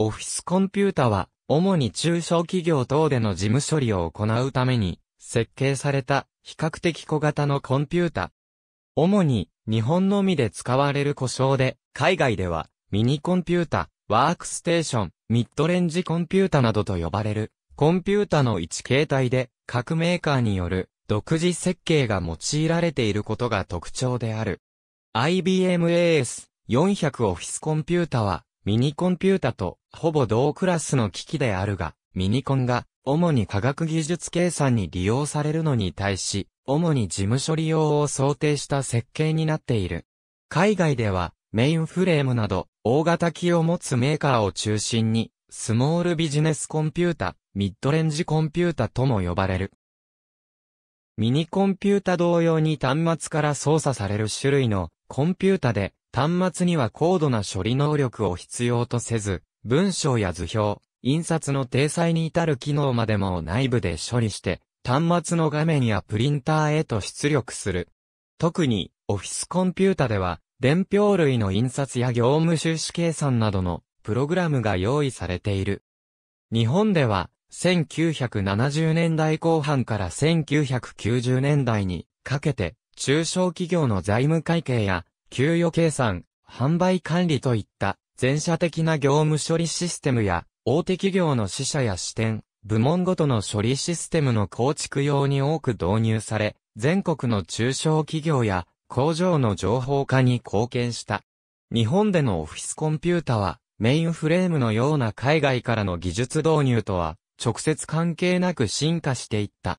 オフィスコンピュータは、主に中小企業等での事務処理を行うために、設計された、比較的小型のコンピュータ。主に、日本のみで使われる故障で、海外では、ミニコンピュータ、ワークステーション、ミッドレンジコンピュータなどと呼ばれる、コンピュータの一形態で、各メーカーによる、独自設計が用いられていることが特徴である。IBM AS400 オフィスコンピュータは、ミニコンピュータとほぼ同クラスの機器であるが、ミニコンが主に科学技術計算に利用されるのに対し、主に事務処理用を想定した設計になっている。海外ではメインフレームなど大型機を持つメーカーを中心にスモールビジネスコンピュータ、ミッドレンジコンピュータとも呼ばれる。ミニコンピュータ同様に端末から操作される種類のコンピュータで端末には高度な処理能力を必要とせず、文章や図表、印刷の体裁に至る機能までも内部で処理して、端末の画面やプリンターへと出力する。特に、オフィスコンピュータでは、伝票類の印刷や業務収支計算などのプログラムが用意されている。日本では、1970年代後半から1990年代にかけて、中小企業の財務会計や給与計算、販売管理といった全社的な業務処理システムや、大手企業の支社や支店、部門ごとの処理システムの構築用に多く導入され、全国の中小企業や工場の情報化に貢献した。日本でのオフィスコンピュータは、メインフレームのような海外からの技術導入とは、直接関係なく進化していった。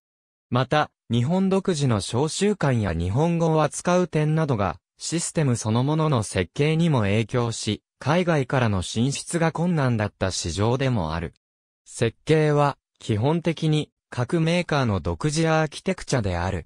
また、日本独自の商習慣や日本語を扱う点などが、システムそのものの設計にも影響し、海外からの進出が困難だった市場でもある。設計は、基本的に、各メーカーの独自アーキテクチャである。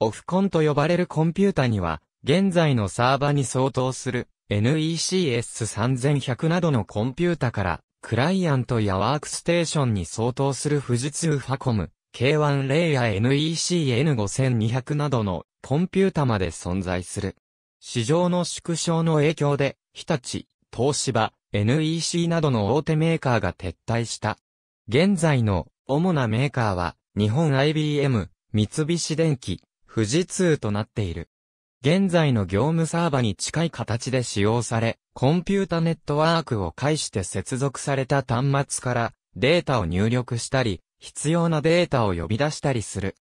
オフコンと呼ばれるコンピュータには、現在のサーバに相当する NECS3100 などのコンピュータからクライアントやワークステーションに相当する富士通ファコム、K10 や NECN5200 などのコンピュータまで存在する。市場の縮小の影響で、日立、東芝、NEC などの大手メーカーが撤退した。現在の主なメーカーは、日本 IBM、三菱電機、富士通となっている。現在の業務サーバに近い形で使用され、コンピュータネットワークを介して接続された端末からデータを入力したり、必要なデータを呼び出したりする。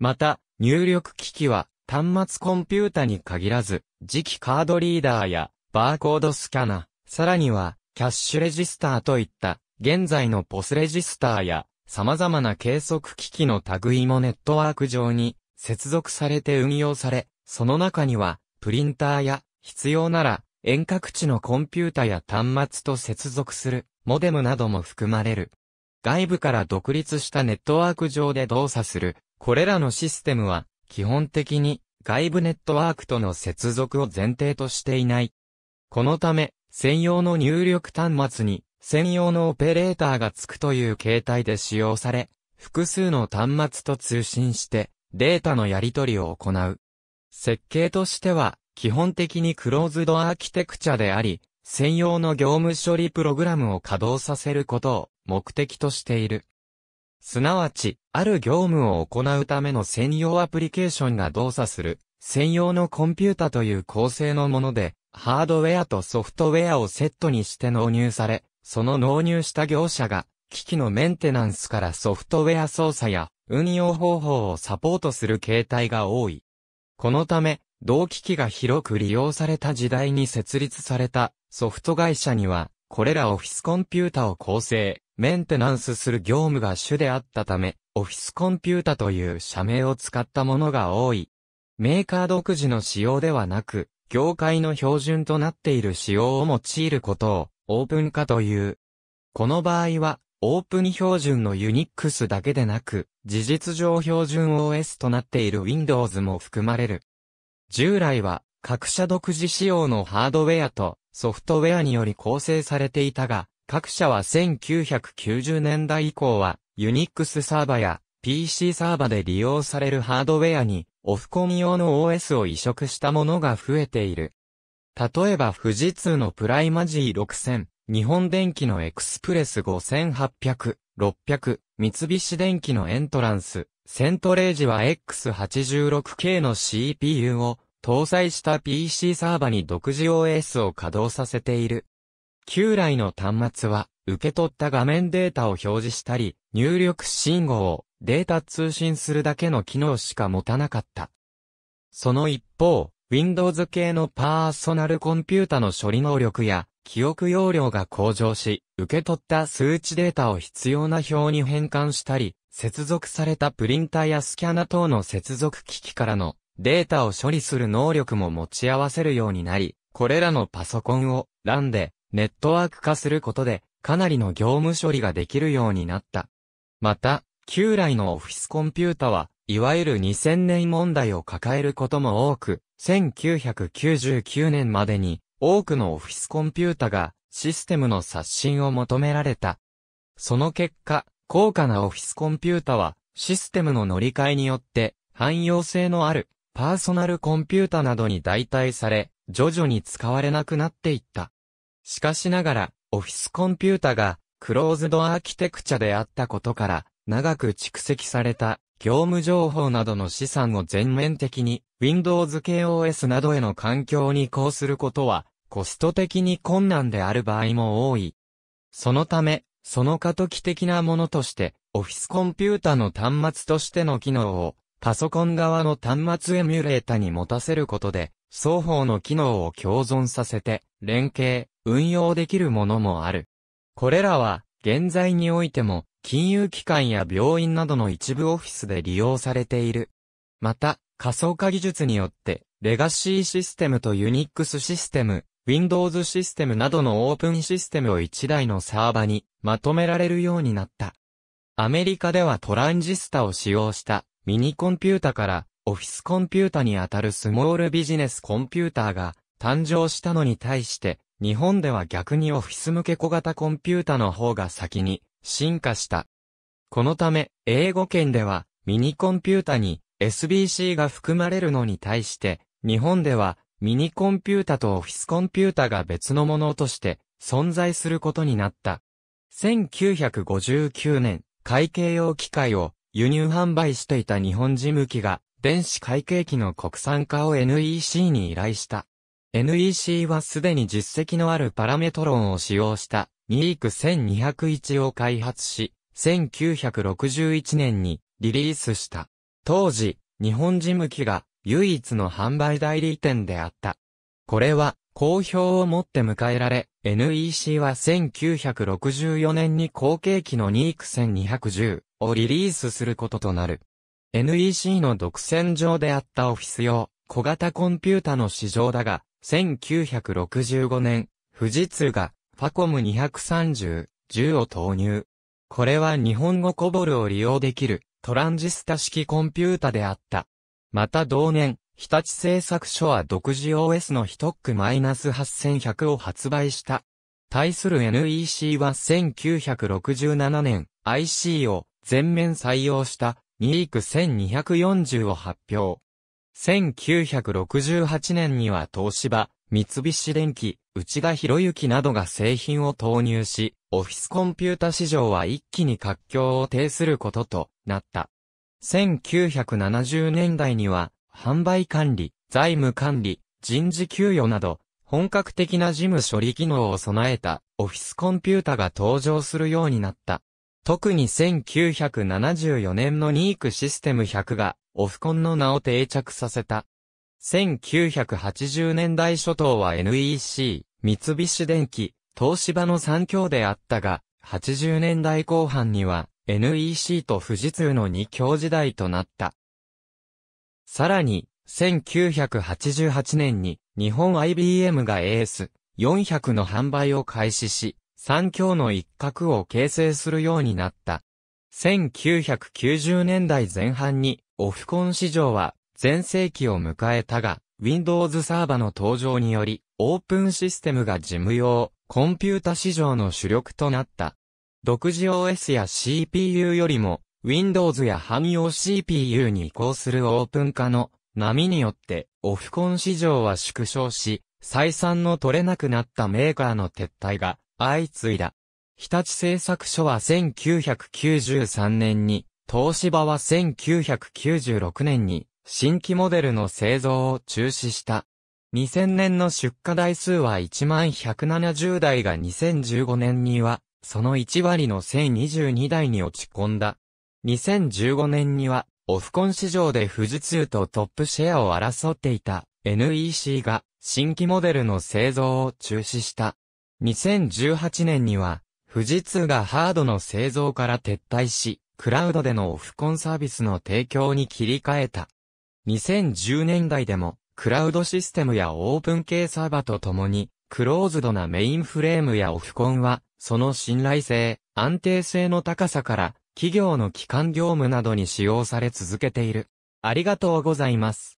また、入力機器は端末コンピュータに限らず、磁気カードリーダーやバーコードスキャナ、さらにはキャッシュレジスターといった現在のポスレジスターや様々な計測機器の類もネットワーク上に接続されて運用され、その中にはプリンターや必要なら遠隔地のコンピュータや端末と接続するモデムなども含まれる。外部から独立したネットワーク上で動作するこれらのシステムは基本的に外部ネットワークとの接続を前提としていない。このため、専用の入力端末に専用のオペレーターが付くという形態で使用され、複数の端末と通信してデータのやり取りを行う。設計としては基本的にクローズドアーキテクチャであり、専用の業務処理プログラムを稼働させることを目的としている。すなわち、ある業務を行うための専用アプリケーションが動作する、専用のコンピュータという構成のもので、ハードウェアとソフトウェアをセットにして納入され、その納入した業者が、機器のメンテナンスからソフトウェア操作や運用方法をサポートする形態が多い。このため、同機器が広く利用された時代に設立されたソフト会社には、これらオフィスコンピュータを構成、メンテナンスする業務が主であったため、オフィスコンピュータという社名を使ったものが多い。メーカー独自の仕様ではなく、業界の標準となっている仕様を用いることを、オープン化という。この場合は、オープン標準のユニックスだけでなく、事実上標準 OS となっている Windows も含まれる。従来は、各社独自仕様のハードウェアとソフトウェアにより構成されていたが、各社は1990年代以降は、ユニックスサーバや PC サーバで利用されるハードウェアに、オフコミ用の OS を移植したものが増えている。例えば富士通のプライマー6 0 0 0日本電機のエクスプレス5800、600、三菱電機のエントランス、セントレージは X86 k の CPU を搭載した PC サーバに独自 OS を稼働させている。旧来の端末は、受け取った画面データを表示したり、入力信号をデータ通信するだけの機能しか持たなかった。その一方、Windows 系のパーソナルコンピュータの処理能力や記憶容量が向上し、受け取った数値データを必要な表に変換したり、接続されたプリンタやスキャナ等の接続機器からのデータを処理する能力も持ち合わせるようになり、これらのパソコンを LAN でネットワーク化することで、かなりの業務処理ができるようになった。また、旧来のオフィスコンピュータは、いわゆる2000年問題を抱えることも多く、1999年までに多くのオフィスコンピュータがシステムの刷新を求められた。その結果、高価なオフィスコンピュータはシステムの乗り換えによって汎用性のあるパーソナルコンピュータなどに代替され、徐々に使われなくなっていった。しかしながら、オフィスコンピュータが、クローズドアーキテクチャであったことから、長く蓄積された、業務情報などの資産を全面的に、Windows KOS などへの環境に移行することは、コスト的に困難である場合も多い。そのため、その過渡期的なものとして、オフィスコンピュータの端末としての機能を、パソコン側の端末エミュレータに持たせることで、双方の機能を共存させて、連携、運用できるものもある。これらは、現在においても、金融機関や病院などの一部オフィスで利用されている。また、仮想化技術によって、レガシーシステムとユニックスシステム、Windows システムなどのオープンシステムを一台のサーバにまとめられるようになった。アメリカではトランジスタを使用したミニコンピュータからオフィスコンピュータにあたるスモールビジネスコンピューターが誕生したのに対して日本では逆にオフィス向け小型コンピュータの方が先に進化した。このため、英語圏ではミニコンピュータに SBC が含まれるのに対して、日本ではミニコンピュータとオフィスコンピュータが別のものとして存在することになった。1959年、会計用機械を輸入販売していた日本事務機が電子会計機の国産化を NEC に依頼した。NEC はすでに実績のあるパラメトロンを使用したニ e c 1 2 0 1を開発し、1961年にリリースした。当時、日本事務機が唯一の販売代理店であった。これは、好評をもって迎えられ、NEC は1964年に後継機のーク1 2 1 0をリリースすることとなる。NEC の独占上であったオフィス用小型コンピュータの市場だが、1965年、富士通がファコム230、10を投入。これは日本語コボルを利用できるトランジスタ式コンピュータであった。また同年、日立製作所は独自 OS のヒトック -8100 を発売した。対する NEC は1967年 IC を全面採用した 2EC1240 を発表。1968年には東芝、三菱電機、内田博之などが製品を投入し、オフィスコンピュータ市場は一気に活況を呈することとなった。1970年代には、販売管理、財務管理、人事給与など、本格的な事務処理機能を備えたオフィスコンピュータが登場するようになった。特に1974年のニークシステム100がオフコンの名を定着させた。1980年代初頭は NEC、三菱電機、東芝の3強であったが、80年代後半には NEC と富士通の2強時代となった。さらに、1988年に日本 IBM がース4 0 0の販売を開始し、三強の一角を形成するようになった。1990年代前半にオフコン市場は、全盛期を迎えたが、Windows サーバの登場により、オープンシステムが事務用、コンピュータ市場の主力となった。独自 OS や CPU よりも、Windows や汎用 CPU に移行するオープン化の波によって、オフコン市場は縮小し、採算の取れなくなったメーカーの撤退が相次いだ。日立製作所は1993年に東芝は1996年に新規モデルの製造を中止した。2000年の出荷台数は1170台が2015年には、その1割の1022台に落ち込んだ。2015年には、オフコン市場で富士通とトップシェアを争っていた NEC が新規モデルの製造を中止した。2018年には、富士通がハードの製造から撤退し、クラウドでのオフコンサービスの提供に切り替えた。2010年代でも、クラウドシステムやオープン系サーバとともに、クローズドなメインフレームやオフコンは、その信頼性、安定性の高さから、企業の基幹業務などに使用され続けている。ありがとうございます。